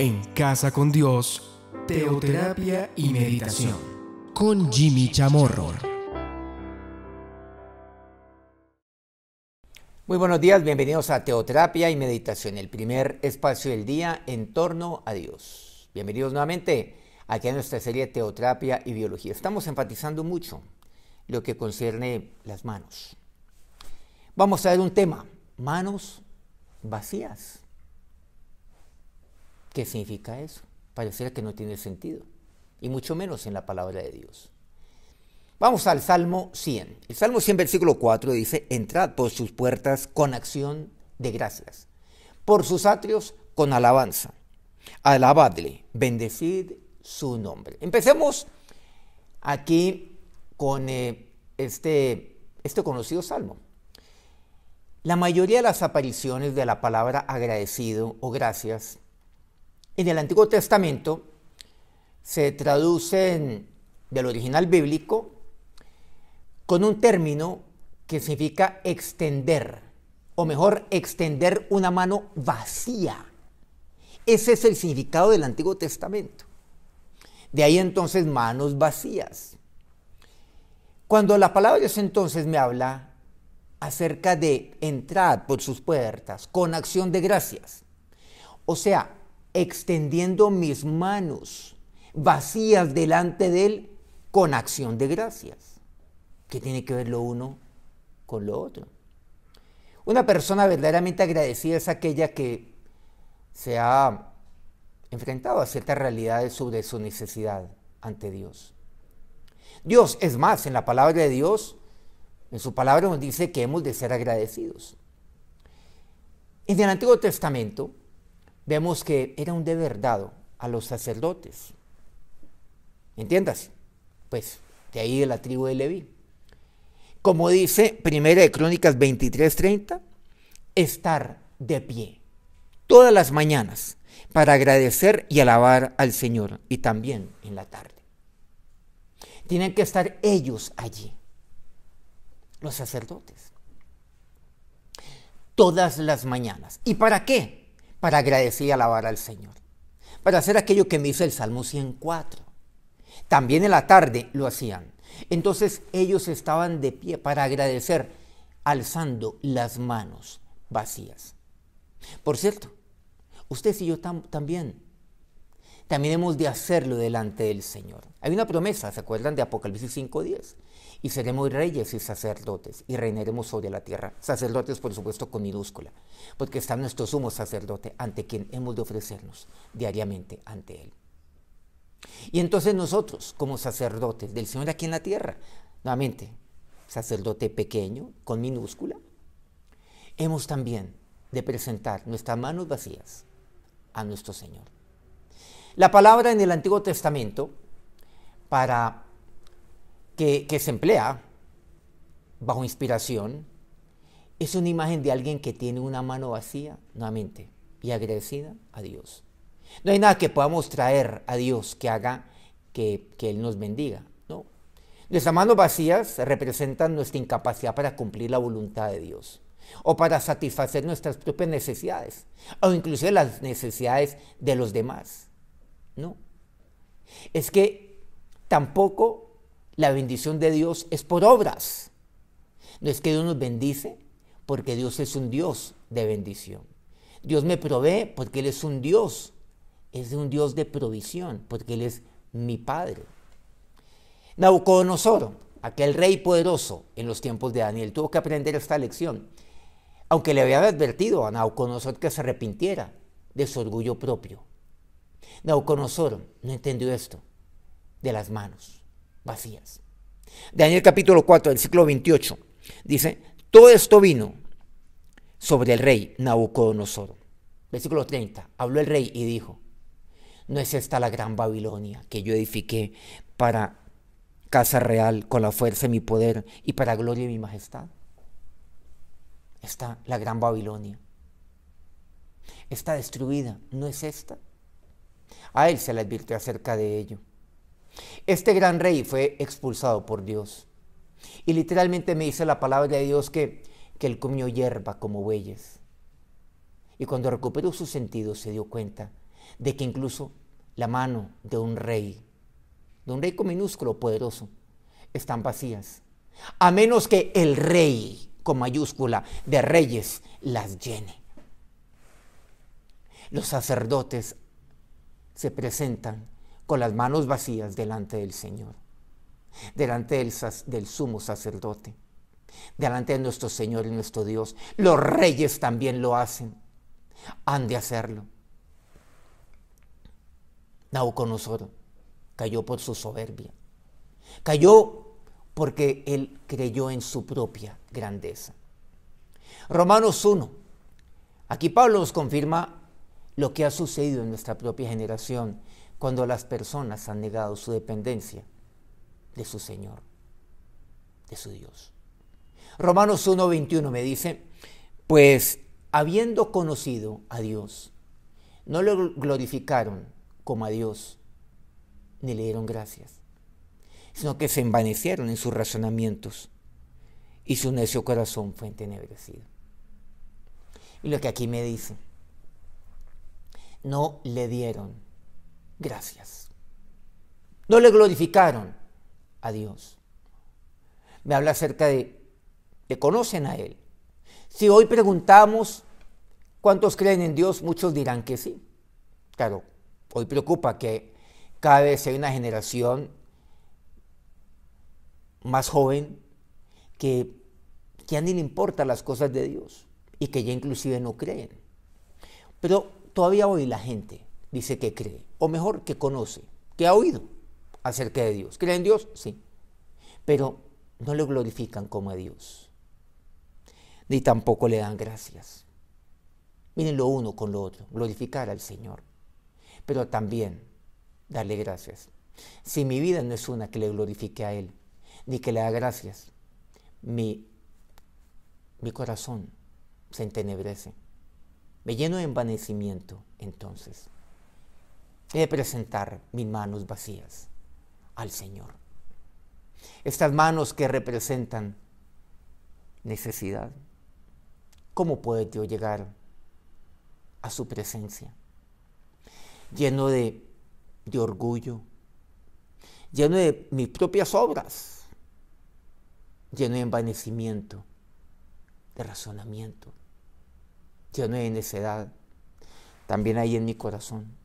en Casa con Dios, Teoterapia y Meditación, con Jimmy Chamorro. Muy buenos días, bienvenidos a Teoterapia y Meditación, el primer espacio del día en torno a Dios. Bienvenidos nuevamente aquí a nuestra serie Teoterapia y Biología. Estamos enfatizando mucho lo que concierne las manos. Vamos a ver un tema, manos vacías. ¿Qué significa eso? Pareciera que no tiene sentido, y mucho menos en la palabra de Dios. Vamos al Salmo 100. El Salmo 100, versículo 4 dice, entrad por sus puertas con acción de gracias, por sus atrios con alabanza. Alabadle, bendecid su nombre. Empecemos aquí con eh, este, este conocido salmo. La mayoría de las apariciones de la palabra agradecido o gracias en el Antiguo Testamento se traducen del original bíblico con un término que significa extender, o mejor, extender una mano vacía. Ese es el significado del Antiguo Testamento. De ahí entonces manos vacías. Cuando la palabra de Dios entonces me habla acerca de entrar por sus puertas con acción de gracias, o sea, extendiendo mis manos vacías delante de Él con acción de gracias. ¿Qué tiene que ver lo uno con lo otro? Una persona verdaderamente agradecida es aquella que se ha enfrentado a ciertas realidades sobre su necesidad ante Dios. Dios, es más, en la palabra de Dios, en su palabra nos dice que hemos de ser agradecidos. En el Antiguo Testamento, vemos que era un deber dado a los sacerdotes. ¿Entiendas? Pues de ahí de la tribu de Leví. Como dice Primera de Crónicas 30 estar de pie todas las mañanas para agradecer y alabar al Señor y también en la tarde. Tienen que estar ellos allí, los sacerdotes, todas las mañanas. ¿Y para qué? para agradecer y alabar al Señor, para hacer aquello que me hizo el Salmo 104. También en la tarde lo hacían. Entonces ellos estaban de pie para agradecer, alzando las manos vacías. Por cierto, ustedes y yo también, también hemos de hacerlo delante del Señor. Hay una promesa, ¿se acuerdan de Apocalipsis 5.10? y seremos reyes y sacerdotes y reinaremos sobre la tierra. Sacerdotes, por supuesto, con minúscula, porque está nuestro sumo sacerdote ante quien hemos de ofrecernos diariamente ante Él. Y entonces nosotros, como sacerdotes del Señor aquí en la tierra, nuevamente, sacerdote pequeño, con minúscula, hemos también de presentar nuestras manos vacías a nuestro Señor. La palabra en el Antiguo Testamento para que, se emplea bajo inspiración es una imagen de alguien que tiene una mano vacía, nuevamente, y agradecida a Dios. No hay nada que podamos traer a Dios que haga que, Él nos bendiga. ¿no? Nuestras manos vacías representan nuestra incapacidad para cumplir la voluntad de Dios o para satisfacer nuestras propias necesidades o inclusive las necesidades de los demás. ¿no? Es que tampoco la bendición de Dios es por obras. No es que Dios nos bendice, porque Dios es un Dios de bendición. Dios me provee porque Él es un Dios. Es un Dios de provisión, porque Él es mi Padre. Nabucodonosor, aquel rey poderoso en los tiempos de Daniel, tuvo que aprender esta lección. Aunque le había advertido a Nabucodonosor que se arrepintiera de su orgullo propio. Nabucodonosor no entendió esto de las manos vacías. Daniel capítulo 4, versículo 28, dice, todo esto vino sobre el rey Nabucodonosor. Versículo 30, habló el rey y dijo, no es esta la gran Babilonia que yo edifiqué para casa real con la fuerza de mi poder y para gloria de mi majestad. Está la gran Babilonia. Está destruida, ¿no es esta? A él se le advirtió acerca de ello. Este gran rey fue expulsado por Dios. Y literalmente me dice la palabra de Dios que, que él comió hierba como bueyes. Y cuando recuperó sus sentidos se dio cuenta de que incluso la mano de un rey, de un rey con minúsculo poderoso, están vacías. A menos que el rey con mayúscula de reyes las llene. Los sacerdotes se presentan con las manos vacías delante del Señor, delante del, sumo sacerdote, delante de nuestro Señor y nuestro Dios. Los reyes también lo hacen, han de hacerlo. Nabucodonosor cayó por su soberbia, cayó porque él creyó en su propia grandeza. Romanos 1. Aquí Pablo nos confirma lo que ha sucedido en nuestra propia generación cuando las personas han negado su dependencia de su Señor, de su Dios. Romanos 1.21 me dice, pues habiendo conocido a Dios, no lo glorificaron como a Dios, ni le dieron gracias, sino que se envanecieron en sus razonamientos y su necio corazón fue entenebrecido. Y lo que aquí me dice, no le dieron gracias. No le glorificaron a Dios. Me habla acerca de, que conocen a Él. Si hoy preguntamos cuántos creen en Dios, muchos dirán que sí. Claro, hoy preocupa que cada vez hay una generación más joven que, que a ni le importan las cosas de Dios y que ya inclusive no creen. Pero todavía hoy la gente dice que cree, o mejor, que conoce, que ha oído acerca de Dios. ¿Cree en Dios? Sí, pero no le glorifican como a Dios, ni tampoco le dan gracias. Miren lo uno con lo otro, glorificar al Señor, pero también darle gracias. Si mi vida no es una que le glorifique a Él, ni que le da gracias, mi, mi corazón se entenebrece. Me lleno de envanecimiento entonces. He de presentar mis manos vacías al Señor. Estas manos que representan necesidad. ¿Cómo puedo yo llegar a su presencia? Lleno de, orgullo, lleno de mis propias obras, lleno de envanecimiento, de razonamiento, lleno de necedad, también hay en mi corazón.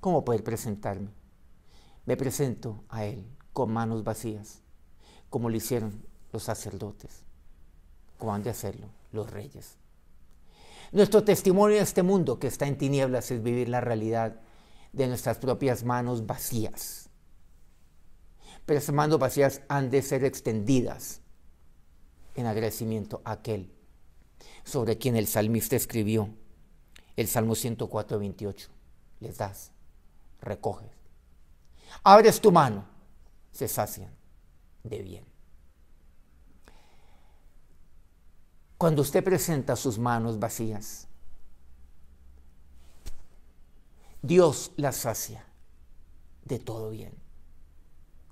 ¿cómo poder presentarme? Me presento a Él con manos vacías, como lo hicieron los sacerdotes, como han de hacerlo los reyes. Nuestro testimonio de este mundo que está en tinieblas es vivir la realidad de nuestras propias manos vacías. Pero esas manos vacías han de ser extendidas en agradecimiento a aquel sobre quien el salmista escribió el Salmo 104, 28. Les das recoges. Abres tu mano, se sacian de bien. Cuando usted presenta sus manos vacías, Dios las sacia de todo bien.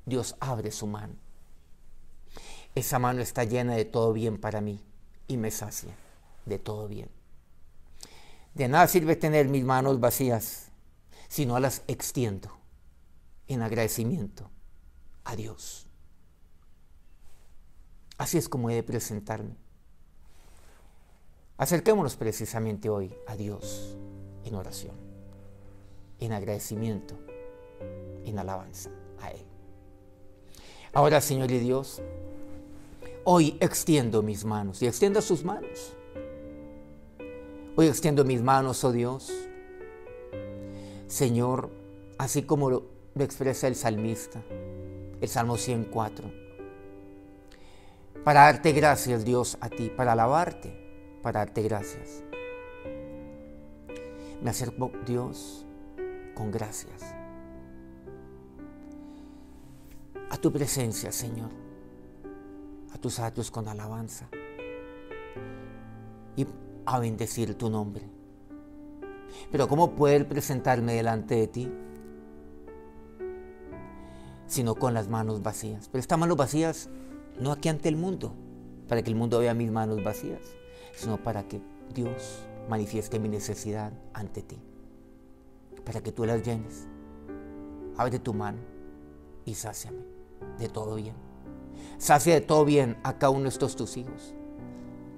Dios abre su mano. Esa mano está llena de todo bien para mí y me sacia de todo bien. De nada sirve tener mis manos vacías sino a las extiendo en agradecimiento a Dios. Así es como he de presentarme. Acerquémonos precisamente hoy a Dios en oración, en agradecimiento, en alabanza a Él. Ahora, Señor y Dios, hoy extiendo mis manos y extienda sus manos. Hoy extiendo mis manos, oh Dios, Señor, así como lo, expresa el salmista, el Salmo 104. Para darte gracias, Dios, a ti, para alabarte, para darte gracias. Me acerco, Dios, con gracias. A tu presencia, Señor, a tus actos con alabanza y a bendecir tu nombre. Pero ¿cómo poder presentarme delante de ti? Sino con las manos vacías. Pero estas manos vacías no aquí ante el mundo, para que el mundo vea mis manos vacías, sino para que Dios manifieste mi necesidad ante ti, para que tú las llenes. Abre tu mano y sáciame de todo bien. Sacia de todo bien a cada uno de estos tus hijos.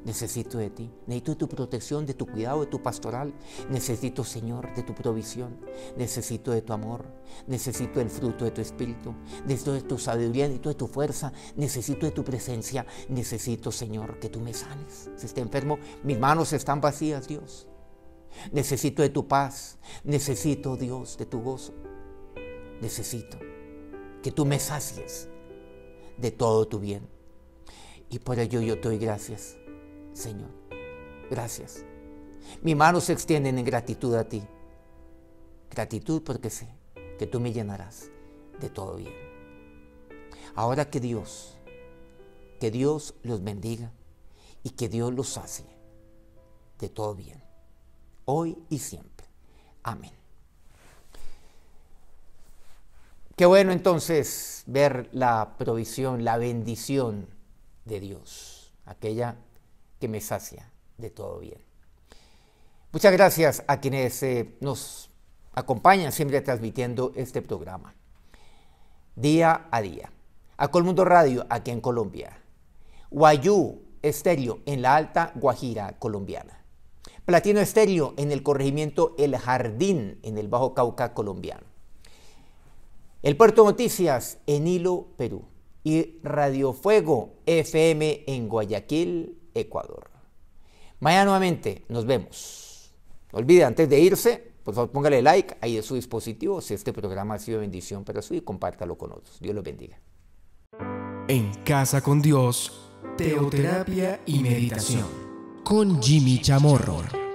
Necesito de ti, necesito de tu protección, de tu cuidado, de tu pastoral. Necesito, Señor, de tu provisión. Necesito de tu amor. Necesito el fruto de tu espíritu. Necesito de tu sabiduría, necesito de tu fuerza. Necesito de tu presencia. Necesito, Señor, que tú me sanes. Si estoy enfermo, mis manos están vacías, Dios. Necesito de tu paz. Necesito, Dios, de tu gozo. Necesito que tú me sacies de todo tu bien. Y por ello yo te doy gracias Señor. Gracias. Mi mano se extiende en gratitud a ti. Gratitud porque sé que tú me llenarás de todo bien. Ahora que Dios, que Dios los bendiga y que Dios los hace de todo bien, hoy y siempre. Amén. Qué bueno entonces ver la provisión, la bendición de Dios, aquella que me sacia de todo bien. Muchas gracias a quienes eh, nos acompañan siempre transmitiendo este programa, día a día. A Colmundo Radio aquí en Colombia. Guayú Estéreo en la Alta Guajira colombiana. Platino Estéreo en el corregimiento El Jardín en el Bajo Cauca colombiano. El Puerto Noticias en Hilo, Perú. Y Radio Fuego FM en Guayaquil, Ecuador. Mañana nuevamente nos vemos. olvide antes de irse, por favor póngale like ahí de su dispositivo si este programa ha sido bendición para su y compártalo con otros. Dios los bendiga. En casa con Dios, teoterapia y meditación con Jimmy Chamorro.